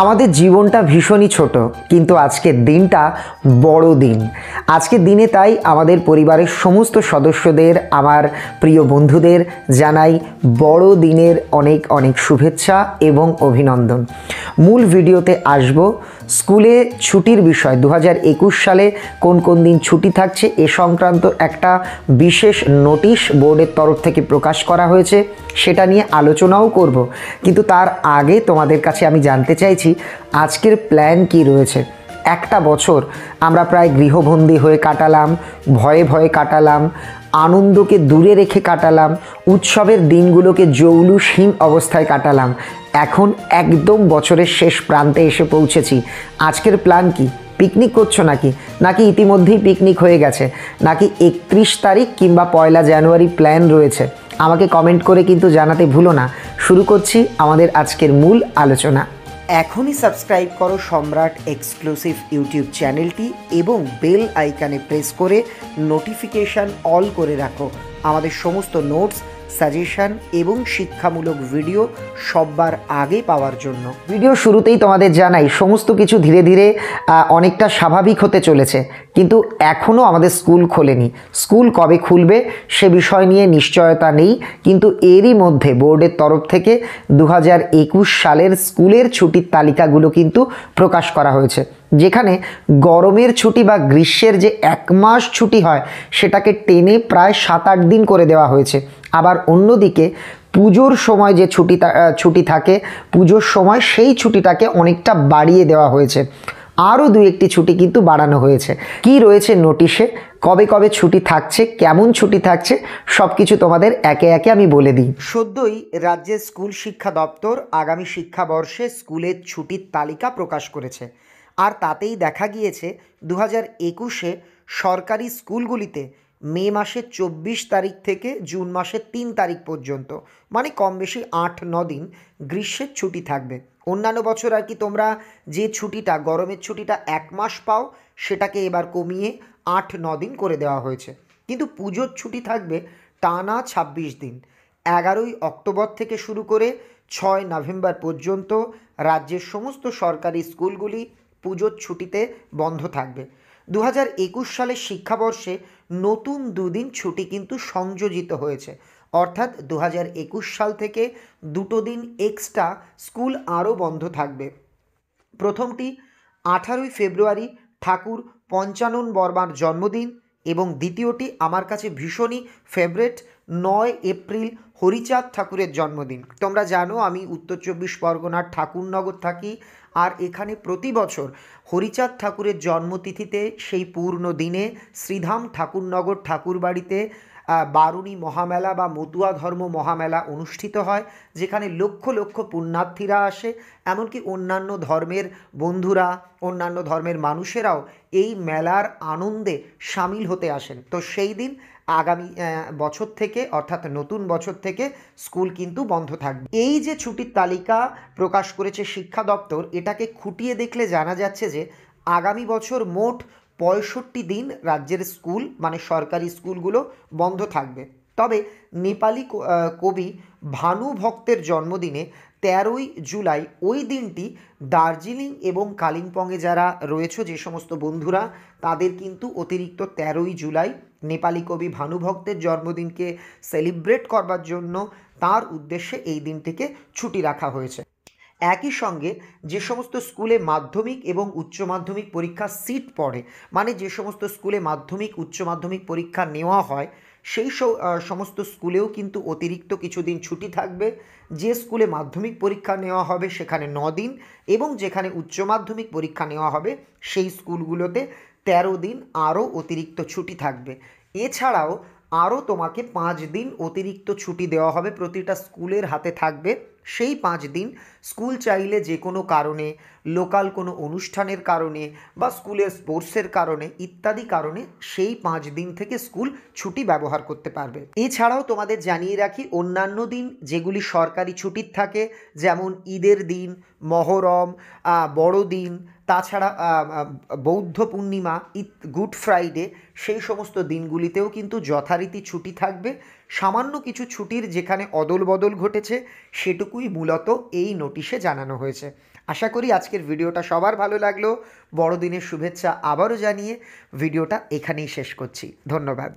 আমাদের জীবনটা ভীষণই ছোট কিন্তু আজকের দিনটা বড় দিন আজকের দিনে তাই আমাদের পরিবারের সমস্ত সদস্যদের আমার প্রিয় বন্ধুদের জানাই বড় দিনের অনেক অনেক শুভেচ্ছা এবং অভিনন্দন মূল ভিডিওতে আসবো স্কুলে ছুটির বিষয় দু সালে কোন কোন দিন ছুটি থাকছে এ সংক্রান্ত একটা বিশেষ নোটিশ বোর্ডের তরফ থেকে প্রকাশ করা হয়েছে সেটা নিয়ে আলোচনাও করব কিন্তু তার আগে তোমাদের কাছে আমি জানতে চাইছি আজকের প্ল্যান কি রয়েছে একটা বছর আমরা প্রায় গৃহবন্দী হয়ে কাটালাম ভয়ে ভয়ে কাটালাম আনন্দকে দূরে রেখে কাটালাম উৎসবের দিনগুলোকে জৌলুসহীন অবস্থায় কাটালাম এখন একদম বছরের শেষ প্রান্তে এসে পৌঁছেছি আজকের প্ল্যান কি পিকনিক করছো নাকি নাকি ইতিমধ্যেই পিকনিক হয়ে গেছে নাকি একত্রিশ তারিখ কিংবা পয়লা জানুয়ারি প্ল্যান রয়েছে আমাকে কমেন্ট করে কিন্তু জানাতে ভুলো না শুরু করছি আমাদের আজকের মূল আলোচনা এখনই সাবস্ক্রাইব করো সম্রাট এক্সক্লুসিভ ইউটিউব চ্যানেলটি এবং বেল আইকানে প্রেস করে নোটিফিকেশান অল করে রাখো আমাদের সমস্ত নোটস সাজেশান এবং শিক্ষামূলক ভিডিও সববার আগে পাওয়ার জন্য ভিডিও শুরুতেই তোমাদের জানাই সমস্ত কিছু ধীরে ধীরে অনেকটা স্বাভাবিক হতে চলেছে কিন্তু এখনও আমাদের স্কুল খোলেনি স্কুল কবে খুলবে সে বিষয় নিয়ে নিশ্চয়তা নেই কিন্তু এরই মধ্যে বোর্ডের তরফ থেকে দু সালের স্কুলের ছুটির তালিকাগুলো কিন্তু প্রকাশ করা হয়েছে যেখানে গরমের ছুটি বা গ্রীষ্মের যে এক মাস ছুটি হয় সেটাকে টেনে প্রায় সাত আট দিন করে দেওয়া হয়েছে আবার অন্যদিকে পুজোর সময় যে ছুটি ছুটি থাকে পুজোর সময় সেই ছুটিটাকে অনেকটা বাড়িয়ে দেওয়া হয়েছে আরও দু একটি ছুটি কিন্তু বাড়ানো হয়েছে কি রয়েছে নোটিশে কবে কবে ছুটি থাকছে কেমন ছুটি থাকছে সব কিছু তোমাদের একে একে আমি বলে দিই সদ্যই রাজ্যের স্কুল শিক্ষা দপ্তর আগামী শিক্ষাবর্ষে স্কুলের ছুটির তালিকা প্রকাশ করেছে আর তাতেই দেখা গিয়েছে দু হাজার একুশে সরকারি স্কুলগুলিতে মে মাসের চব্বিশ তারিখ থেকে জুন মাসের তিন তারিখ পর্যন্ত মানে কম বেশি আট ন দিন গ্রীষ্মের ছুটি থাকবে অন্যান্য বছর আর কি তোমরা যে ছুটিটা গরমের ছুটিটা এক মাস পাও সেটাকে এবার কমিয়ে আট ন দিন করে দেওয়া হয়েছে কিন্তু পুজোর ছুটি থাকবে টানা ছাব্বিশ দিন এগারোই অক্টোবর থেকে শুরু করে ছয় নভেম্বর পর্যন্ত রাজ্যের সমস্ত সরকারি স্কুলগুলি পুজোর ছুটিতে বন্ধ থাকবে দু হাজার একুশ সালের শিক্ষাবর্ষে নতুন দুদিন ছুটি কিন্তু সংযোজিত হয়েছে অর্থাৎ দু হাজার একুশ সাল থেকে দুটো দিন এক্সট্রা স্কুল আরও বন্ধ থাকবে প্রথমটি আঠারোই ফেব্রুয়ারি ঠাকুর পঞ্চানন বর্মার জন্মদিন এবং দ্বিতীয়টি আমার কাছে ভীষণই ফেভারেট নয় এপ্রিল হরিচাঁদ ঠাকুরের জন্মদিন তোমরা জানো আমি উত্তর চব্বিশ পরগনার ঠাকুরনগর থাকি আর এখানে প্রতি বছর হরিচাঁদ ঠাকুরের জন্মতিথিতে সেই পূর্ণ দিনে শ্রীধাম ঠাকুরনগর ঠাকুরবাড়িতে বারুণী মহামেলা বা মতুয়া ধর্ম মহামেলা অনুষ্ঠিত হয় যেখানে লক্ষ লক্ষ পুণ্যার্থীরা আসে এমনকি অন্যান্য ধর্মের বন্ধুরা অন্যান্য ধর্মের মানুষেরাও এই মেলার আনন্দে সামিল হতে আসেন তো সেই দিন আগামী বছর থেকে অর্থাৎ নতুন বছর থেকে স্কুল কিন্তু বন্ধ থাকবে এই যে ছুটির তালিকা প্রকাশ করেছে শিক্ষা দপ্তর এটাকে খুঁটিয়ে দেখলে জানা যাচ্ছে যে আগামী বছর মোট পঁয়ষট্টি দিন রাজ্যের স্কুল মানে সরকারি স্কুলগুলো বন্ধ থাকবে তবে নেপালি কবি ভানু ভক্তের জন্মদিনে তেরোই জুলাই ওই দিনটি দার্জিলিং এবং কালিম্পংয়ে যারা রয়েছে যে সমস্ত বন্ধুরা তাদের কিন্তু অতিরিক্ত তেরোই জুলাই নেপালি কবি ভানু ভক্তের জন্মদিনকে সেলিব্রেট করবার জন্য তার উদ্দেশ্যে এই দিনটিকে ছুটি রাখা হয়েছে একই সঙ্গে যে সমস্ত স্কুলে মাধ্যমিক এবং উচ্চ মাধ্যমিক পরীক্ষা সিট পড়ে মানে যে সমস্ত স্কুলে মাধ্যমিক উচ্চ মাধ্যমিক পরীক্ষা নেওয়া হয় সেই সমস্ত স্কুলেও কিন্তু অতিরিক্ত কিছু দিন ছুটি থাকবে যে স্কুলে মাধ্যমিক পরীক্ষা নেওয়া হবে সেখানে ন দিন এবং যেখানে উচ্চ মাধ্যমিক পরীক্ষা নেওয়া হবে সেই স্কুলগুলোতে ১৩ দিন আরও অতিরিক্ত ছুটি থাকবে এছাড়াও আরও তোমাকে পাঁচ দিন অতিরিক্ত ছুটি দেওয়া হবে প্রতিটা স্কুলের হাতে থাকবে সেই পাঁচ দিন স্কুল চাইলে যে কোনো কারণে লোকাল কোনো অনুষ্ঠানের কারণে বা স্কুলের স্পোর্টসের কারণে ইত্যাদি কারণে সেই পাঁচ দিন থেকে স্কুল ছুটি ব্যবহার করতে পারবে এছাড়াও তোমাদের জানিয়ে রাখি অন্যান্য দিন যেগুলি সরকারি ছুটির থাকে যেমন ঈদের দিন মহরম বড়দিন তাছাড়া বৌদ্ধ পূর্ণিমা ইত গুড ফ্রাইডে সেই সমস্ত দিনগুলিতেও কিন্তু যথারীতি ছুটি থাকবে সামান্য কিছু ছুটির যেখানে অদল বদল ঘটেছে সেটুকুই মূলত এই নোটিশে জানানো হয়েছে আশা করি আজকের ভিডিওটা সবার ভালো লাগলো বড়দিনের শুভেচ্ছা আবারও জানিয়ে ভিডিওটা এখানেই শেষ করছি ধন্যবাদ